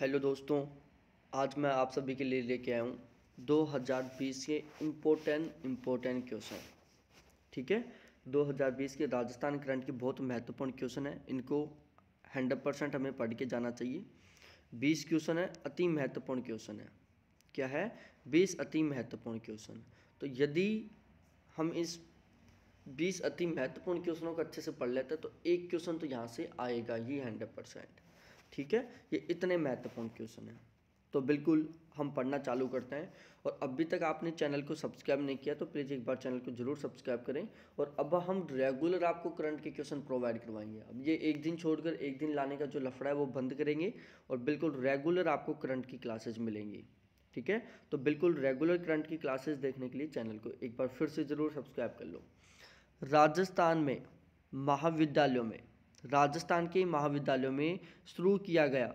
hello दोस्तों आज मैं आप सभी के लिए लेके आया हूँ 2020 के इम्पोर्टेंट इम्पोर्टेंट क्वेश्चन ठीक है 2020 के राजस्थान करंट के बहुत महत्वपूर्ण क्वेश्चन है इनको 100 परसेंट हमें पढ़ के जाना चाहिए 20 क्वेश्चन है अति महत्वपूर्ण क्वेश्चन है क्या है 20 अति महत्वपूर्ण क्वेश्चन तो यदि हम इस बीस अति महत्वपूर्ण क्वेश्चनों को अच्छे से पढ़ लेते हैं तो एक क्वेश्चन तो यहाँ से आएगा ही हंड्रेड परसेंट ठीक है ये इतने महत्वपूर्ण क्वेश्चन हैं तो बिल्कुल हम पढ़ना चालू करते हैं और अभी तक आपने चैनल को सब्सक्राइब नहीं किया तो प्लीज़ एक बार चैनल को जरूर सब्सक्राइब करें और अब हम रेगुलर आपको करंट के क्वेश्चन प्रोवाइड करवाएंगे अब ये एक दिन छोड़कर एक दिन लाने का जो लफड़ा है वो बंद करेंगे और बिल्कुल रेगुलर आपको करंट की क्लासेज मिलेंगी ठीक है तो बिल्कुल रेगुलर करंट की क्लासेज देखने के लिए चैनल को एक बार फिर से ज़रूर सब्सक्राइब कर लो राजस्थान में महाविद्यालयों में राजस्थान के महाविद्यालयों में शुरू किया गया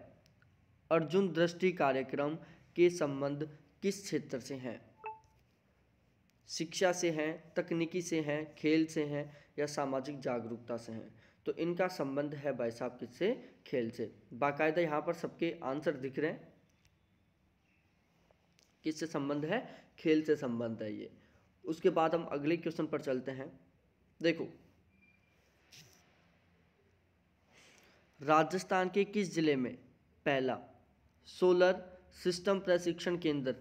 अर्जुन दृष्टि कार्यक्रम के संबंध किस क्षेत्र से हैं शिक्षा से हैं तकनीकी से हैं खेल से हैं या सामाजिक जागरूकता से हैं तो इनका संबंध है भाई साहब किससे खेल से बाकायदा यहाँ पर सबके आंसर दिख रहे हैं किससे संबंध है खेल से संबंध है ये उसके बाद हम अगले क्वेश्चन पर चलते हैं देखो राजस्थान के किस जिले में पहला सोलर सिस्टम प्रशिक्षण केंद्र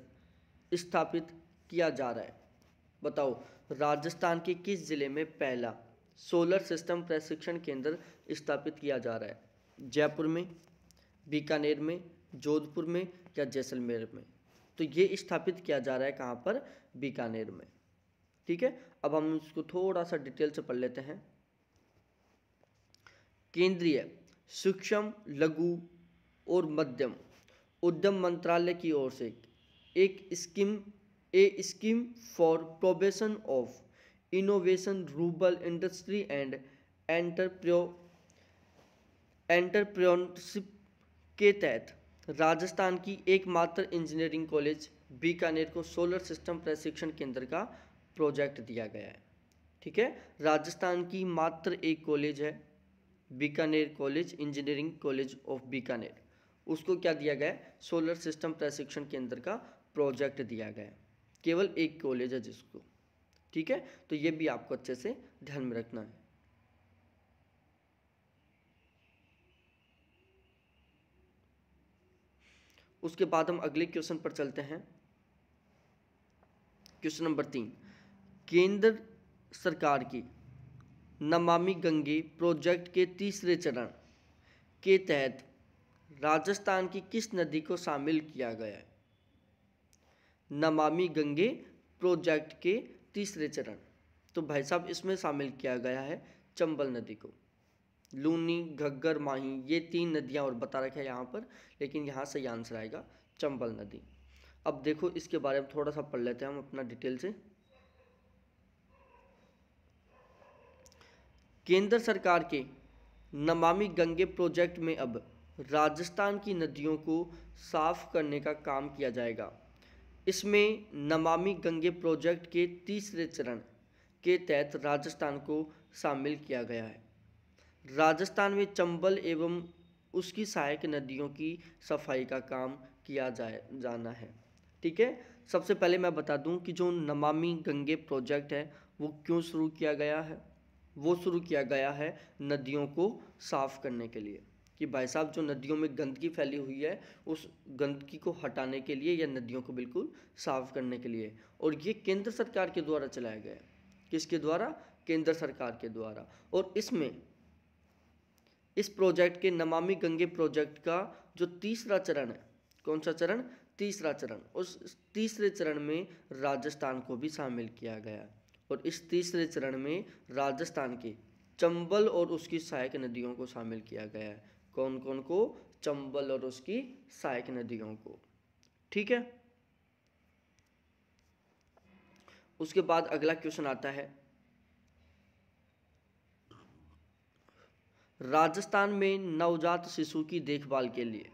स्थापित किया जा रहा है बताओ राजस्थान के किस जिले में पहला सोलर सिस्टम प्रशिक्षण केंद्र स्थापित किया जा रहा है जयपुर में बीकानेर में जोधपुर में या जैसलमेर में तो ये स्थापित किया जा रहा है कहाँ पर बीकानेर में ठीक है अब हम इसको थोड़ा सा डिटेल से पढ़ लेते हैं केंद्रीय सूक्ष्म लघु और मध्यम उद्यम मंत्रालय की ओर से एक scheme a scheme for probation of innovation रूबल इंडस्ट्री एंड एंटरप्रो एंटरप्रेन्योरशिप के तहत राजस्थान की एकमात्र इंजीनियरिंग कॉलेज बीकानेर को सोलर सिस्टम प्रशिक्षण केंद्र का प्रोजेक्ट दिया गया है ठीक है राजस्थान की मात्र एक कॉलेज है Bikaner college engineering college of Bikaner उसको क्या दिया गया सोलर सिस्टम प्रशिक्षण केंद्र का प्रोजेक्ट दिया गया केवल एक कॉलेज है जिसको ठीक है तो ये भी आपको अच्छे से ध्यान में रखना है उसके बाद हम अगले क्वेश्चन पर चलते हैं क्वेश्चन नंबर तीन केंद्र सरकार की नमामि गंगे प्रोजेक्ट के तीसरे चरण के तहत राजस्थान की किस नदी को शामिल किया गया है नमामि गंगे प्रोजेक्ट के तीसरे चरण तो भाई साहब इसमें शामिल किया गया है चंबल नदी को लूनी घग्गर माही ये तीन नदियां और बता रखे हैं यहाँ पर लेकिन यहाँ सही आंसर आएगा चंबल नदी अब देखो इसके बारे में थोड़ा सा पढ़ लेते हैं हम अपना डिटेल से केंद्र सरकार के नमामि गंगे प्रोजेक्ट में अब राजस्थान की नदियों को साफ करने का काम किया जाएगा इसमें नमामि गंगे प्रोजेक्ट के तीसरे चरण के तहत राजस्थान को शामिल किया गया है राजस्थान में चंबल एवं उसकी सहायक नदियों की सफाई का काम किया जाए जाना है ठीक है सबसे पहले मैं बता दूं कि जो नमामि गंगे प्रोजेक्ट है वो क्यों शुरू किया गया है वो शुरू किया गया है नदियों को साफ़ करने के लिए कि भाई साहब जो नदियों में गंदगी फैली हुई है उस गंदगी को हटाने के लिए या नदियों को बिल्कुल साफ़ करने के लिए और ये केंद्र सरकार के द्वारा चलाया गया है किसके द्वारा केंद्र सरकार के द्वारा और इसमें इस प्रोजेक्ट के नमामि गंगे प्रोजेक्ट का जो तीसरा चरण है कौन सा चरण तीसरा चरण उस तीसरे चरण में राजस्थान को भी शामिल किया गया और इस तीसरे चरण में राजस्थान के चंबल और उसकी सहायक नदियों को शामिल किया गया है कौन कौन को चंबल और उसकी सहायक नदियों को ठीक है उसके बाद अगला क्वेश्चन आता है राजस्थान में नवजात शिशु की देखभाल के लिए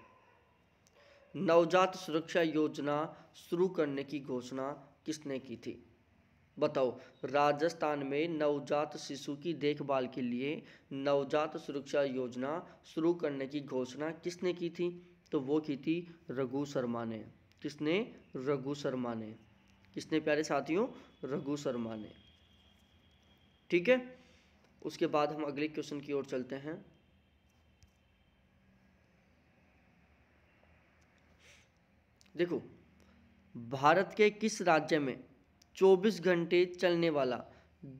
नवजात सुरक्षा योजना शुरू करने की घोषणा किसने की थी बताओ राजस्थान में नवजात शिशु की देखभाल के लिए नवजात सुरक्षा योजना शुरू करने की घोषणा किसने की थी तो वो की थी रघु शर्मा ने किसने रघु शर्मा ने किसने प्यारे साथियों रघु शर्मा ने ठीक है उसके बाद हम अगले क्वेश्चन की ओर चलते हैं देखो भारत के किस राज्य में 24 घंटे चलने वाला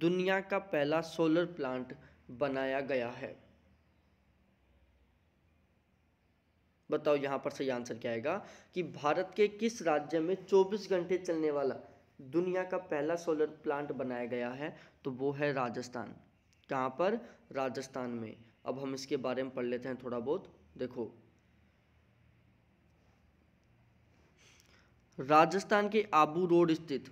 दुनिया का पहला सोलर प्लांट बनाया गया है बताओ यहां पर सही आंसर क्या आएगा कि भारत के किस राज्य में 24 घंटे चलने वाला दुनिया का पहला सोलर प्लांट बनाया गया है तो वो है राजस्थान कहां पर राजस्थान में अब हम इसके बारे में पढ़ लेते हैं थोड़ा बहुत देखो राजस्थान के आबू रोड स्थित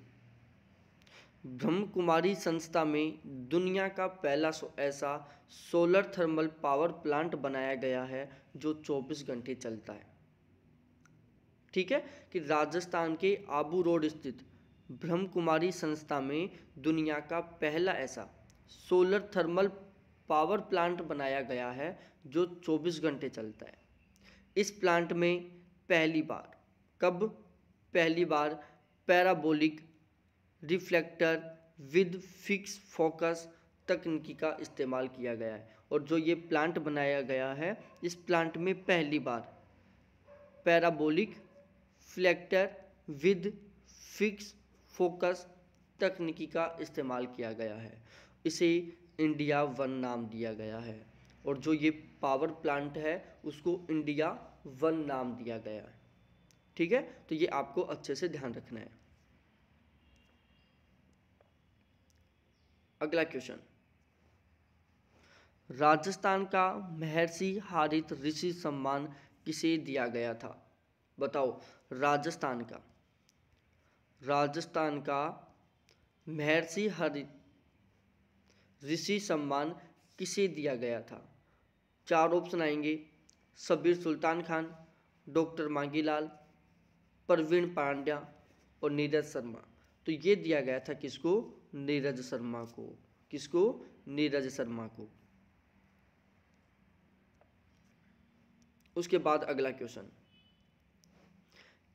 ब्रह्म कुमारी संस्था में दुनिया का पहला सो ऐसा सोलर थर्मल पावर प्लांट बनाया गया है जो 24 घंटे चलता है ठीक है कि राजस्थान के आबू रोड स्थित ब्रह्म कुमारी संस्था में दुनिया का पहला ऐसा सोलर थर्मल पावर प्लांट बनाया गया है जो 24 घंटे चलता है इस प्लांट में पहली बार कब पहली बार parabolic reflector with fix focus तकनीकी का इस्तेमाल किया गया है और जो ये प्लांट बनाया गया है इस प्लांट में पहली बार parabolic reflector with fix focus तकनीकी का इस्तेमाल किया गया है इसे इंडिया वन नाम दिया गया है और जो ये पावर प्लांट है उसको इंडिया वन नाम दिया गया है ठीक है तो ये आपको अच्छे से ध्यान रखना है अगला क्वेश्चन राजस्थान का महर्षि हारित ऋषि सम्मान किसे दिया गया था बताओ राजस्थान का राजस्थान का महर्षि हरित ऋषि सम्मान किसे दिया गया था चार ऑप्शन आएंगे सबीर सुल्तान खान डॉक्टर मांगीलाल प्रवीण पांड्या और नीरज शर्मा तो ये दिया गया था किसको नीरज शर्मा को किसको नीरज शर्मा को उसके बाद अगला क्वेश्चन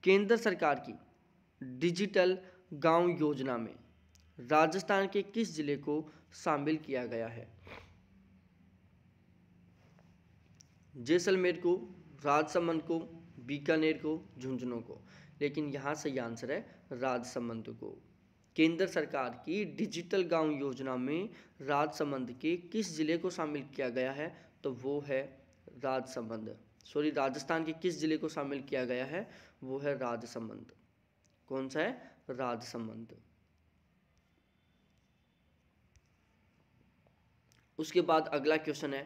केंद्र सरकार की डिजिटल गांव योजना में राजस्थान के किस जिले को शामिल किया गया है जैसलमेर को राजसमंद को बीकानेर को झुंझुनू को लेकिन यहाँ सही आंसर है राजसमंद को केंद्र सरकार की डिजिटल गांव योजना में राजसमंद के किस ज़िले को शामिल किया गया है तो वो है राजसमंद सॉरी राजस्थान के किस ज़िले को शामिल किया गया है वो है राजसमंद कौन सा है राजसमंद उसके बाद अगला क्वेश्चन है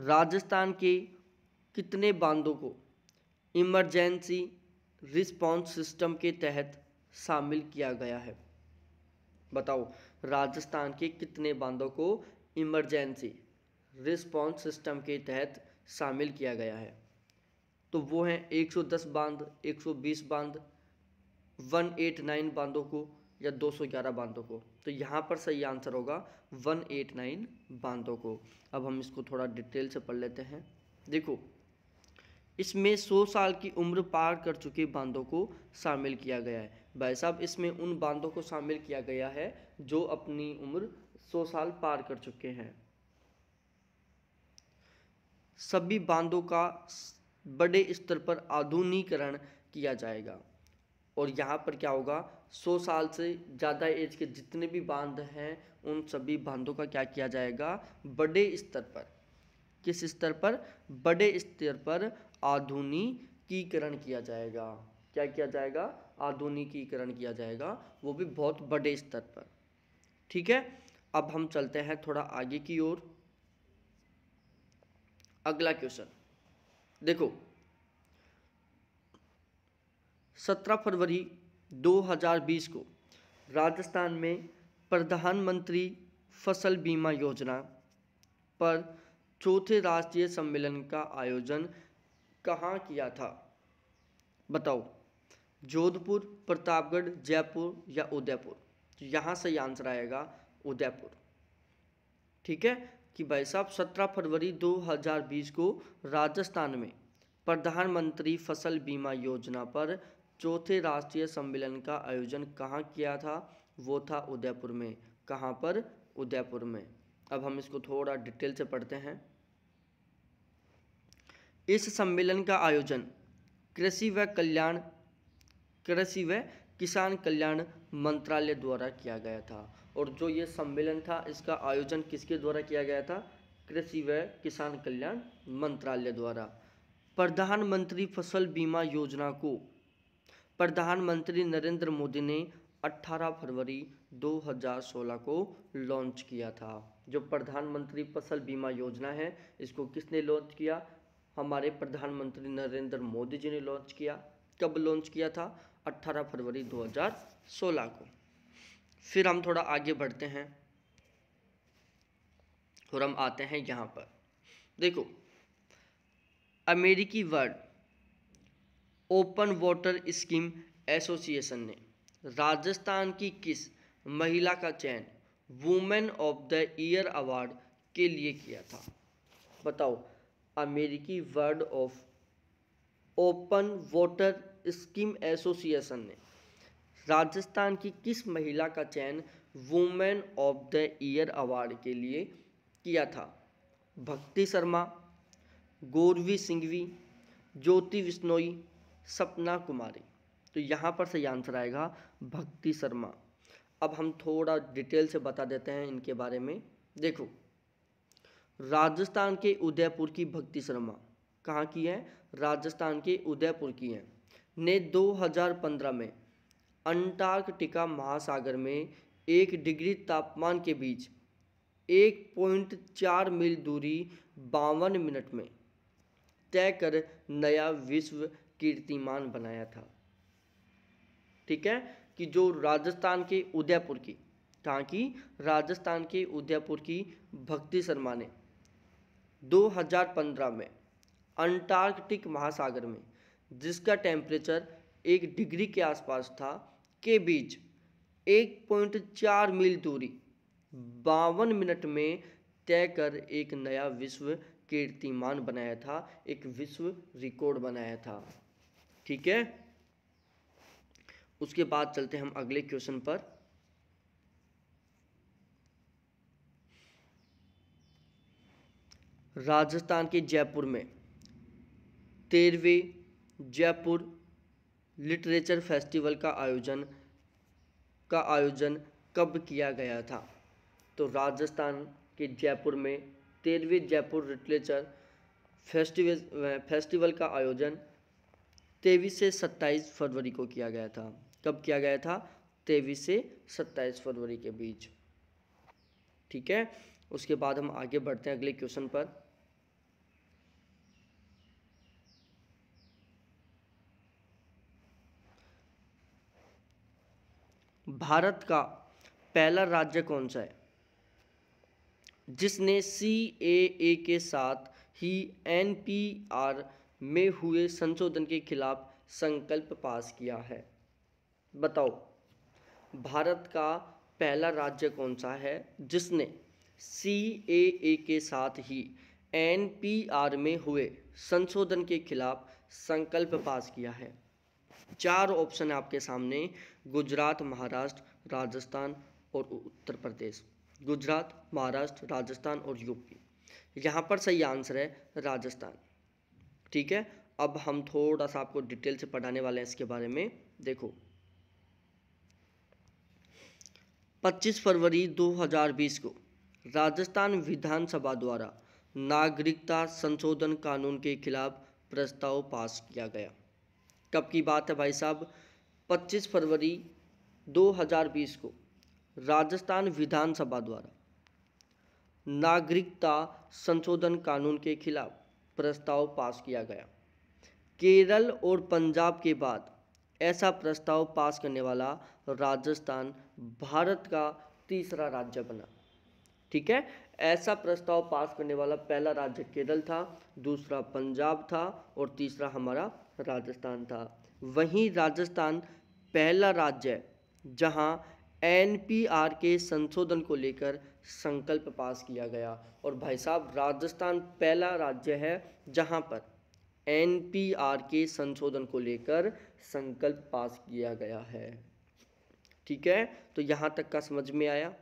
राजस्थान के कितने बांधों को इमरजेंसी रिस्पॉन्स सिस्टम के तहत शामिल किया गया है बताओ राजस्थान के कितने बांधों को इमरजेंसी रिस्पॉन्स सिस्टम के तहत शामिल किया गया है तो वो हैं 110 बांध 120 बांध 189 बांधों को या 211 बांधों को तो यहाँ पर सही आंसर होगा 189 बांधों को अब हम इसको थोड़ा डिटेल से पढ़ लेते हैं देखो इसमें 100 साल की उम्र पार कर चुके बांधों को शामिल किया गया है भाई साहब इसमें उन बांधों को शामिल किया गया है जो अपनी उम्र 100 साल पार कर चुके हैं सभी बांधों का बड़े स्तर पर आधुनिकरण किया जाएगा और यहाँ पर क्या होगा सौ साल से ज़्यादा एज के जितने भी बांध हैं उन सभी बांधों का क्या किया जाएगा बड़े स्तर पर किस स्तर पर बड़े स्तर पर आधुनिकीकरण किया जाएगा क्या किया जाएगा आधुनिकीकरण किया जाएगा वो भी बहुत बड़े स्तर पर ठीक है अब हम चलते हैं थोड़ा आगे की ओर अगला क्वेश्चन देखो सत्रह फरवरी 2020 को राजस्थान में प्रधानमंत्री फसल बीमा योजना पर चौथे राष्ट्रीय सम्मेलन का आयोजन कहाँ किया था बताओ जोधपुर प्रतापगढ़ जयपुर या उदयपुर यहाँ से आंसर आएगा उदयपुर ठीक है कि भाई साहब 17 फरवरी 2020 को राजस्थान में प्रधानमंत्री फसल बीमा योजना पर चौथे राष्ट्रीय सम्मेलन का आयोजन कहाँ किया था वो था उदयपुर में कहाँ पर उदयपुर में अब हम इसको थोड़ा डिटेल से पढ़ते हैं इस सम्मेलन का आयोजन कृषि व कल्याण कृषि व किसान कल्याण मंत्रालय द्वारा किया गया था और जो ये सम्मेलन था इसका आयोजन किसके द्वारा किया गया था कृषि व किसान कल्याण मंत्रालय द्वारा प्रधानमंत्री फसल बीमा योजना को प्रधानमंत्री नरेंद्र मोदी ने 18 फरवरी 2016 को लॉन्च किया था जो प्रधानमंत्री फसल बीमा योजना है इसको किसने लॉन्च किया हमारे प्रधानमंत्री नरेंद्र मोदी जी ने लॉन्च किया कब लॉन्च किया था 18 फरवरी 2016 को फिर हम थोड़ा आगे बढ़ते हैं और हम आते हैं यहाँ पर देखो अमेरिकी world open water scheme association ने राजस्थान की किस महिला का चयन women of the year award के लिए किया था बताओ अमेरिकी world of open water scheme association ने राजस्थान की किस महिला का चयन women of the year award के लिए किया था भक्ति शर्मा गोरवी सिंघवी ज्योति विश्नोई सपना कुमारी तो यहाँ पर सही आंसर आएगा भक्ति शर्मा अब हम थोड़ा डिटेल से बता देते हैं इनके बारे में देखो राजस्थान के उदयपुर की भक्ति शर्मा कहाँ की है राजस्थान के उदयपुर की है ने 2015 में अंटार्कटिका महासागर में एक डिग्री तापमान के बीच एक पॉइंट चार मील दूरी बावन मिनट में तय कर नया विश्व कीर्तिमान बनाया था ठीक है कि जो राजस्थान के उदयपुर की कहाँ की राजस्थान के उदयपुर की भक्ति शर्मा ने 2015 में अंटार्कटिक महासागर में जिसका टेम्परेचर एक डिग्री के आसपास था के बीच 1.4 मील दूरी बावन मिनट में तय कर एक नया विश्व कीर्तिमान बनाया था एक विश्व रिकॉर्ड बनाया था ठीक है उसके बाद चलते हैं हम अगले क्वेश्चन पर राजस्थान के जयपुर में तेरहवें जयपुर लिटरेचर फेस्टिवल का आयोजन का आयोजन कब किया गया था तो राजस्थान के जयपुर में तेरहवें जयपुर लिटरेचर फेस्टिवल फेस्टिवल का आयोजन तेईस से सत्ताईस फरवरी को किया गया था कब किया गया था तेईस से सत्ताईस फरवरी के बीच ठीक है उसके बाद हम आगे बढ़ते हैं अगले क्वेश्चन पर भारत का पहला राज्य कौन सा है जिसने सी ए ए के साथ ही एन पी आर में हुए संशोधन के खिलाफ संकल्प पास किया है बताओ भारत का पहला राज्य कौन सा है जिसने सी ए ए के साथ ही एन पी आर में हुए संशोधन के खिलाफ संकल्प पास किया है चार ऑप्शन आपके सामने गुजरात महाराष्ट्र राजस्थान और उत्तर प्रदेश गुजरात महाराष्ट्र राजस्थान और यूपी यहाँ पर सही आंसर है राजस्थान ठीक है अब हम थोड़ा सा आपको डिटेल से पढ़ाने वाले हैं इसके बारे में देखो 25 फरवरी 2020 को राजस्थान विधानसभा द्वारा नागरिकता संशोधन कानून के खिलाफ प्रस्ताव पास किया गया कब की बात है भाई साहब 25 फरवरी 2020 को राजस्थान विधानसभा द्वारा नागरिकता संशोधन कानून के खिलाफ प्रस्ताव पास किया गया केरल और पंजाब के बाद ऐसा प्रस्ताव पास करने वाला राजस्थान भारत का तीसरा राज्य बना ठीक है ऐसा प्रस्ताव पास करने वाला पहला राज्य केरल था दूसरा पंजाब था और तीसरा हमारा राजस्थान था वहीं राजस्थान पहला राज्य जहां एनपीआर के संशोधन को लेकर संकल्प पास किया गया और भाई साहब राजस्थान पहला राज्य है जहां पर एनपीआर के संशोधन को लेकर संकल्प पास किया गया है ठीक है तो यहाँ तक का समझ में आया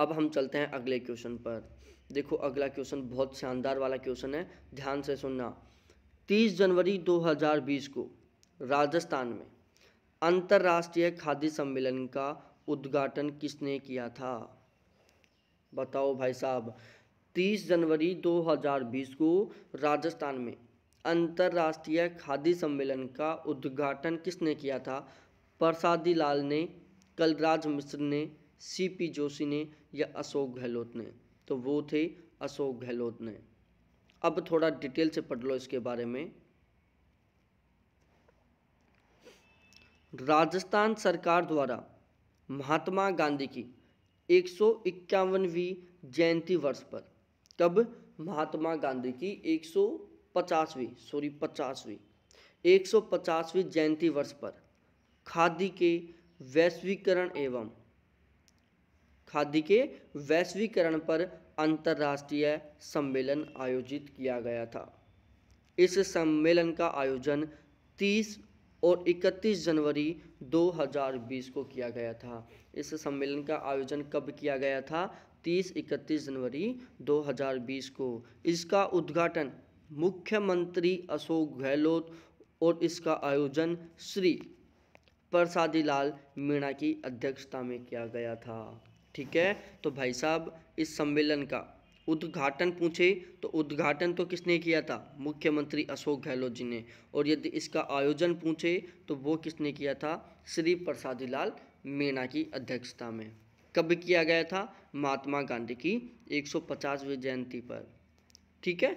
अब हम चलते हैं अगले क्वेश्चन पर देखो अगला क्वेश्चन बहुत शानदार वाला क्वेश्चन है ध्यान से सुनना 30 जनवरी 2020 को राजस्थान में अंतर्राष्ट्रीय खाद्य सम्मेलन का उद्घाटन किसने किया था बताओ भाई साहब 30 जनवरी 2020 को राजस्थान में अंतर्राष्ट्रीय खादी सम्मेलन का उद्घाटन किसने किया था प्रसादी लाल ने कलराज मिश्र ने सीपी जोशी ने या अशोक गहलोत ने तो वो थे अशोक गहलोत ने अब थोड़ा डिटेल से पढ़ लो इसके बारे में राजस्थान सरकार द्वारा महात्मा गांधी की एक सौ इक्यावनवी जयंती वर्ष पर कब महात्मा गांधी की एक सौ पचासवीं सॉरी पचासवीं एक सौ पचासवीं जयंती वर्ष पर खादी के वैश्वीकरण एवं खादी के वैश्वीकरण पर अंतर्राष्ट्रीय सम्मेलन आयोजित किया गया था इस सम्मेलन का आयोजन तीस और 31 जनवरी 2020 को किया गया था इस सम्मेलन का आयोजन कब किया गया था 30 31 जनवरी 2020 को इसका उद्घाटन मुख्यमंत्री अशोक गहलोत और इसका आयोजन श्री प्रसादी लाल मीणा की अध्यक्षता में किया गया था ठीक है तो भाई साहब इस सम्मेलन का उद्घाटन पूछे तो उद्घाटन तो किसने किया था मुख्यमंत्री अशोक गहलोत जी ने और यदि इसका आयोजन पूछे तो वो किसने किया था श्री प्रसादी लाल मीणा की अध्यक्षता में कब किया गया था महात्मा गांधी की 150वीं जयंती पर ठीक है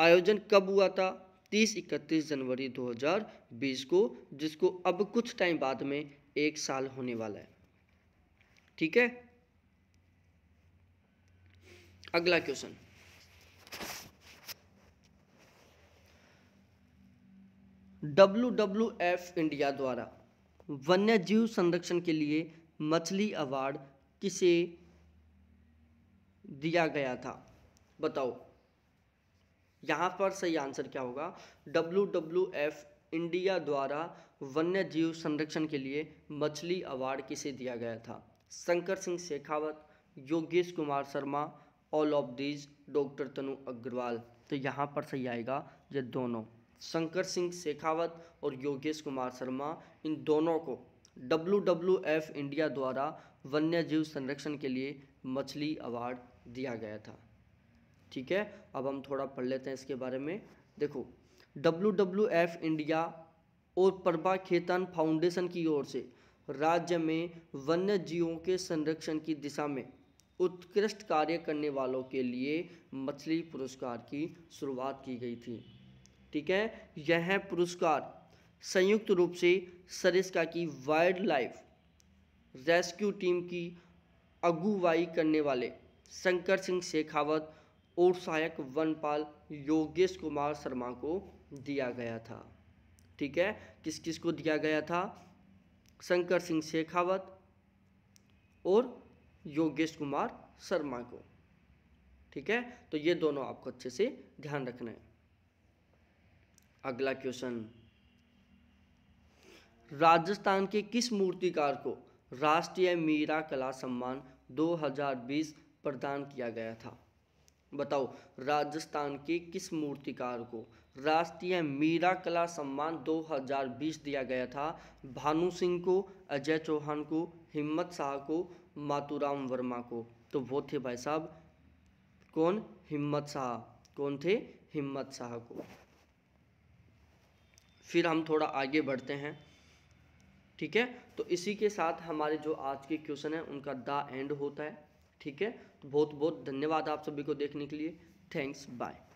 आयोजन कब हुआ था 30 इकतीस जनवरी 2020 को जिसको अब कुछ टाइम बाद में एक साल होने वाला है ठीक है अगला question W W F India द्वारा वन्य जीव संरक्षण के लिए मछली अवार्ड किसे दिया गया था बताओ यहाँ पर सही आंसर क्या होगा डब्ल्यू डब्ल्यू एफ इंडिया द्वारा वन्य जीव संरक्षण के लिए मछली अवार्ड किसे दिया गया था Shankar Singh Shekhawat Yogesh Kumar Sharma all of these doctor Tanu Agarwal तो यहाँ पर सही आएगा ये दोनों शंकर सिंह शेखावत और योगेश कुमार शर्मा इन दोनों को डब्लू डब्लू एफ इंडिया द्वारा वन्य जीव संरक्षण के लिए मछली अवार्ड दिया गया था ठीक है अब हम थोड़ा पढ़ लेते हैं इसके बारे में देखो डब्लू डब्लू एफ इंडिया और प्रभा खेतन फाउंडेशन की ओर से राज्य में वन्य जीवों के संरक्षण की दिशा में उत्कृष्ट कार्य करने वालों के लिए मछली पुरस्कार की शुरुआत की गई थी ठीक है यह पुरस्कार संयुक्त रूप से सरिस्का की वाइल्ड लाइफ रेस्क्यू टीम की अगुवाई करने वाले शंकर सिंह शेखावत और सहायक वनपाल योगेश कुमार शर्मा को दिया गया था ठीक है किस किस को दिया गया था शंकर सिंह शेखावत और योगेश कुमार शर्मा को ठीक है तो ये दोनों आपको अच्छे से ध्यान रखना है अगला क्वेश्चन राजस्थान के किस मूर्तिकार को राष्ट्रीय मीरा कला सम्मान 2020 प्रदान किया गया था बताओ राजस्थान के किस मूर्तिकार को राष्ट्रीय मीरा कला सम्मान 2020 दिया गया था भानु सिंह को अजय चौहान को हिम्मत शाह को मातुराम वर्मा को तो वो थे भाई साहब कौन हिम्मत शाह कौन थे हिम्मत शाह को फिर हम थोड़ा आगे बढ़ते हैं ठीक है तो इसी के साथ हमारे जो आज के क्वेश्चन है उनका द एंड होता है ठीक है तो बहुत बहुत धन्यवाद आप सभी को देखने के लिए थैंक्स बाय